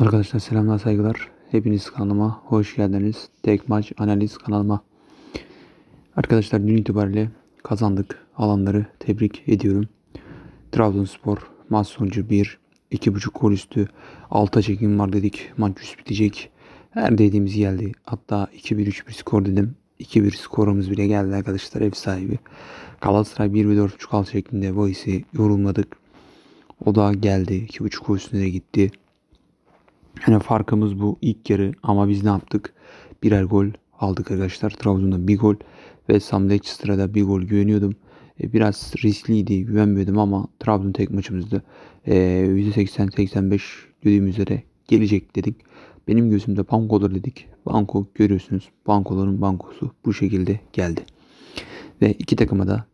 Arkadaşlar selamlar saygılar. Hepiniz kanalıma hoş geldiniz. Tek maç analiz kanalıma. Arkadaşlar dün itibariyle kazandık. Alanları tebrik ediyorum. Trabzonspor maç sonucu 1, 2.5 gol üstü. 6'a çekim var dedik. Maç 100 bitecek. Her dediğimiz geldi. Hatta 2-1 3-1 skor dedim. 2-1 skorumuz bile geldi arkadaşlar ev sahibi. Galatasaray 1 ve 4.5 al şeklinde bahisi yorulmadık. O da geldi. 2.5 gol üstüne de gitti. Yani farkımız bu ilk yarı ama biz ne yaptık? Birer gol aldık arkadaşlar. Trabzon'da bir gol ve Sam'da ekstrada bir gol güveniyordum. E, biraz riskliydi güvenmiyordum ama Trabzon tek maçımızda e, %80-85 dediğim üzere gelecek dedik. Benim gözümde bankolar dedik. Banko görüyorsunuz. Bankoların bankosu bu şekilde geldi. Ve iki takıma da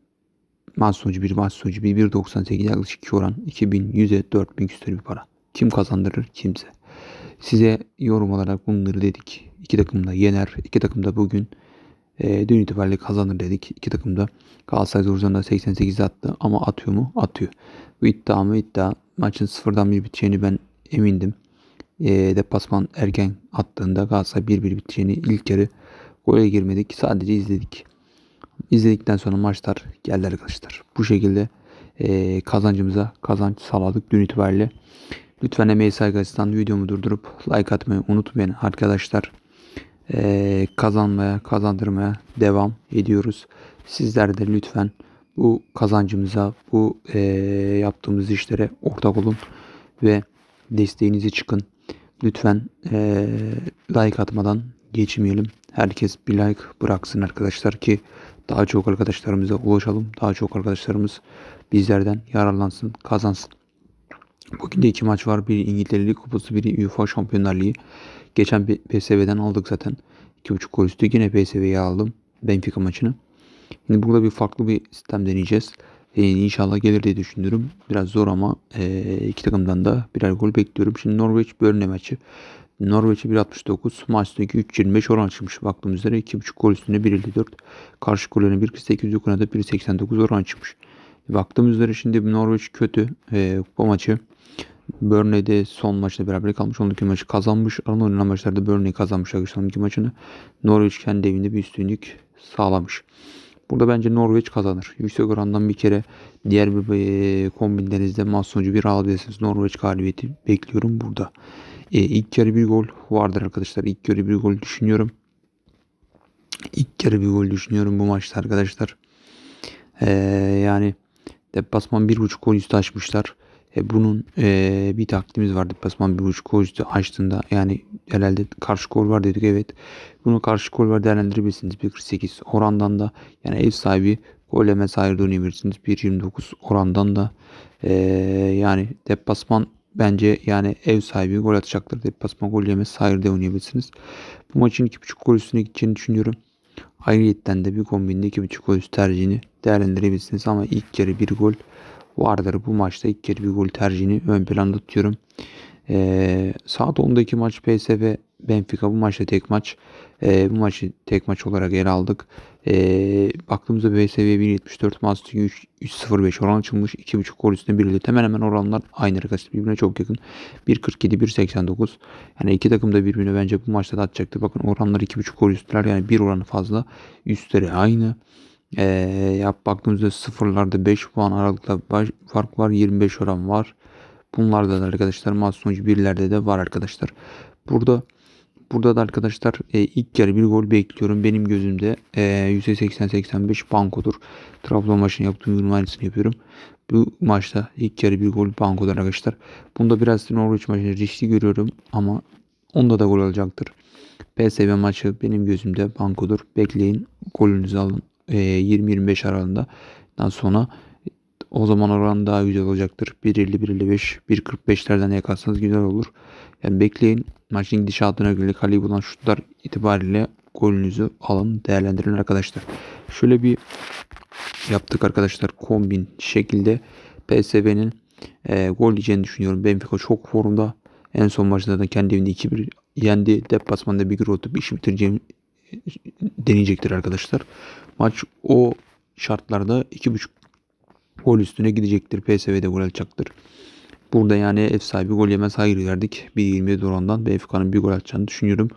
maç sonucu 1 maç sonucu 1 1.98 yaklaşık 2 oran 2100'e 4000 küsur bir para. Kim kazandırır kimse. Size yorum olarak bunları dedik. İki takım da yener. İki takım da bugün e, dün itibariyle kazanır dedik. İki takım da Galatasaray Zorcan'da 88 attı ama atıyor mu? Atıyor. Bu iddia mı iddia. Maçın sıfırdan bir biteceğini ben emindim. E, depasman erken attığında Galatasaray bir bir biteceğini ilk yarı gole girmedik. Sadece izledik. İzledikten sonra maçlar geldi arkadaşlar. Bu şekilde e, kazancımıza kazanç sağladık dün itibariyle. Lütfen emeği saygısından videomu durdurup like atmayı unutmayın arkadaşlar. Ee, kazanmaya, kazandırmaya devam ediyoruz. Sizler de lütfen bu kazancımıza, bu e, yaptığımız işlere ortak olun ve desteğinizi çıkın. Lütfen e, like atmadan geçmeyelim. Herkes bir like bıraksın arkadaşlar ki daha çok arkadaşlarımıza ulaşalım. Daha çok arkadaşlarımız bizlerden yararlansın, kazansın. Bugün de iki maç var. Biri İngiltere Lig Kupası, biri UEFA Şampiyonlar Ligi. Geçen PSV'den aldık zaten. 2.5 gol üstü yine PSV'ye aldım. Benfica maçını. Şimdi burada bir farklı bir sistem deneyeceğiz. Ee, inşallah gelir diye düşünüyorum. Biraz zor ama e, iki takımdan da birer gol bekliyorum. Şimdi Norveç Börne maçı. Norveç'e 1.69, Maç'taki 3.25 oran açılmış. Baktığım üzere 2.5 gol üstüne 1.54. Karşı gollerine 1.48, yukarıda 1.89 oran çıkmış. Baktığım üzere şimdi Norveç kötü. E, kupa maçı Burnley'de son maçta beraber kalmış. Onun iki maçı kazanmış. Aralı oynanan maçlarda Burnley kazanmış arkadaşlar iki maçını. Norwich kendi evinde bir üstünlük sağlamış. Burada bence Norveç kazanır. Yüksek orandan bir kere diğer bir e, kombinlerinizde maç sonucu bir alabilirsiniz. Norveç galibiyeti bekliyorum burada. E, ilk yarı bir gol vardır arkadaşlar. İlk yarı bir gol düşünüyorum. İlk yarı bir gol düşünüyorum bu maçta arkadaşlar. E, yani deplasman 1.5 gol üstü açmışlar. E, bunun e, bir taktiğimiz vardı. Pasman bir buçuk koştu açtığında yani herhalde karşı gol var dedik evet. Bunu karşı gol var değerlendirebilirsiniz. 1.48 orandan da yani ev sahibi gol yemez hayır dönebilirsiniz. 1.29 orandan da e, yani deplasman bence yani ev sahibi gol atacaktır. Deplasman gol yeme hayır de oynayabilirsiniz. Bu maçın 2.5 gol üstüne gideceğini düşünüyorum. Ayrıyetten de bir kombinde 2.5 gol üstü tercihini değerlendirebilirsiniz ama ilk yarı bir gol vardır. Bu maçta ilk kere bir gol tercihini ön planda tutuyorum. Ee, saat 10'daki maç PSV Benfica bu maçta tek maç. Ee, bu maçı tek maç olarak ele aldık. Ee, baktığımızda PSV 1.74 Master 3.05 oran açılmış. 2.5 gol üstüne birlikte hemen hemen oranlar aynı rakası birbirine çok yakın. 1.47 1.89 yani iki takım da birbirine bence bu maçta da atacaktı. Bakın oranlar 2.5 gol üstler yani bir oranı fazla. Üstleri aynı. E, ee, yap baktığımızda sıfırlarda 5 puan aralıkta baş, fark var. 25 oran var. Bunlarda da arkadaşlar maç sonucu birlerde de var arkadaşlar. Burada burada da arkadaşlar e, ilk yarı bir gol bekliyorum. Benim gözümde e, %80-85 bankodur. Trabzon maçını yaptığım yorum aynısını yapıyorum. Bu maçta ilk yarı bir gol bankodur arkadaşlar. Bunda biraz Norwich maçını riskli görüyorum ama onda da gol olacaktır. PSV maçı benim gözümde bankodur. Bekleyin golünüzü alın. 20-25 aralığında sonra o zaman oran daha güzel olacaktır. 1.50, 1.55, 1.45'lerden yakalsanız güzel olur. Yani bekleyin. Maçın gidişatına göre kaleyi bulan şutlar itibariyle golünüzü alın değerlendirin arkadaşlar. Şöyle bir yaptık arkadaşlar kombin şekilde PSV'nin e, gol yiyeceğini düşünüyorum. Benfica çok formda. En son maçında da kendi evinde 2-1 yendi. dep basmanda bir gol atıp işi bitireceğim deneyecektir arkadaşlar. Maç o şartlarda 2.5 gol üstüne gidecektir. PSV'de gol alacaktır. Burada yani ev sahibi gol yemez hayır verdik. 1.27 orandan BFK'nın bir gol atacağını düşünüyorum.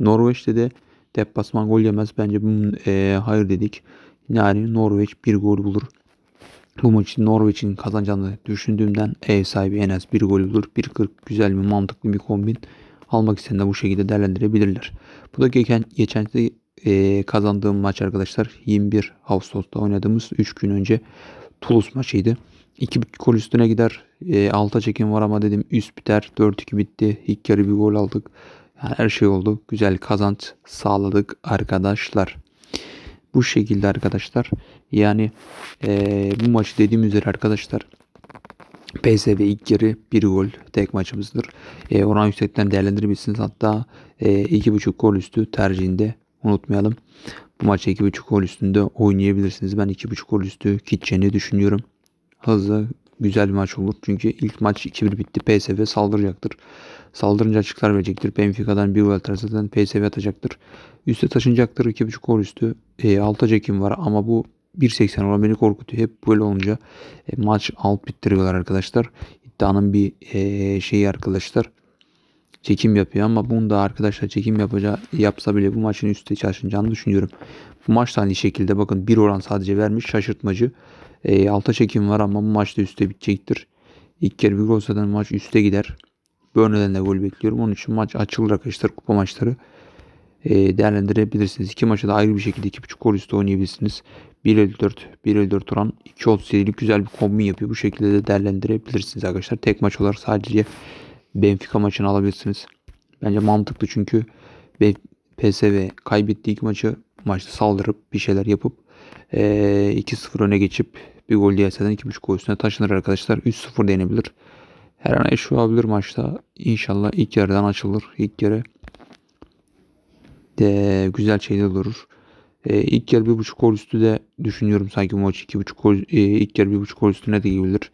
Norveç'te de deplasman gol yemez. Bence bunun e, hayır dedik. Yani Norveç bir gol bulur. Bu maçı Norveç'in kazanacağını düşündüğümden ev sahibi en az bir gol bulur. 1.40 güzel bir mantıklı bir kombin. Almak isteyen de bu şekilde değerlendirebilirler. Bu da geçen, geçen e, kazandığım maç arkadaşlar 21 Ağustos'ta oynadığımız 3 gün önce Toulouse maçıydı. 2.5 gol üstüne gider. E, alta çekim var ama dedim üst biter. 4-2 bitti. İlk yarı bir gol aldık. Yani her şey oldu. Güzel kazanç sağladık arkadaşlar. Bu şekilde arkadaşlar. Yani e, bu maçı dediğim üzere arkadaşlar PSV ilk yarı bir gol tek maçımızdır. E, oran yüksekten değerlendirebilirsiniz. Hatta e, 2.5 gol üstü tercihinde unutmayalım. Bu maçı 2.5 gol üstünde oynayabilirsiniz. Ben 2.5 gol üstü gideceğini düşünüyorum. Hızlı güzel bir maç olur. Çünkü ilk maç 2-1 bitti. PSV saldıracaktır. Saldırınca açıklar verecektir. Benfica'dan bir gol atar PSV atacaktır. Üste taşınacaktır. 2.5 gol üstü. E, alta çekim var ama bu 1.80 olan beni korkutuyor. Hep böyle olunca e, maç alt bittiriyorlar arkadaşlar. İddianın bir e, şeyi arkadaşlar çekim yapıyor ama bunu da arkadaşlar çekim yapacağı yapsa bile bu maçın üstte çalışacağını düşünüyorum. Bu maç da aynı şekilde bakın bir oran sadece vermiş şaşırtmacı. E, alta çekim var ama bu maçta üstte bitecektir. İlk kere bir gol zaten maç üstte gider. Burnley'den de gol bekliyorum. Onun için maç açılır arkadaşlar kupa maçları. E, değerlendirebilirsiniz. İki maçı da ayrı bir şekilde 2.5 gol üstü oynayabilirsiniz. 1.54 1.54 oran 2.37'lik güzel bir kombin yapıyor. Bu şekilde de değerlendirebilirsiniz arkadaşlar. Tek maç olarak sadece Benfica maçını alabilirsiniz. Bence mantıklı çünkü PSV kaybettiği ilk maçı maçta saldırıp bir şeyler yapıp e, 2-0 öne geçip bir gol diyeseden 2.5 gol üstüne taşınır arkadaşlar. 3-0 denebilir. Her an eşi olabilir maçta. İnşallah ilk yarıdan açılır. İlk yarı de güzel şeyler olur. E, ilk yarı buçuk gol üstü de düşünüyorum sanki bu maç 2.5 gol e, ilk yarı bir buçuk gol üstüne de gidebilir.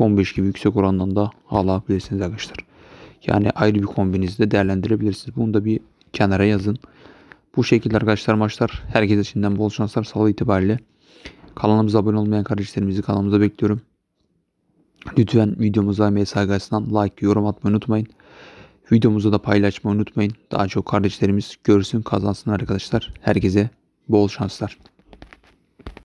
15 gibi yüksek orandan da alabilirsiniz arkadaşlar. Yani ayrı bir kombinizde değerlendirebilirsiniz. Bunu da bir kenara yazın. Bu şekilde arkadaşlar maçlar herkes içinden bol şanslar salı itibariyle. Kanalımıza abone olmayan kardeşlerimizi kanalımıza bekliyorum. Lütfen videomuza MSA Gazetesi'nden like, yorum atmayı unutmayın. Videomuzu da paylaşmayı unutmayın. Daha çok kardeşlerimiz görsün, kazansın arkadaşlar. Herkese bol şanslar.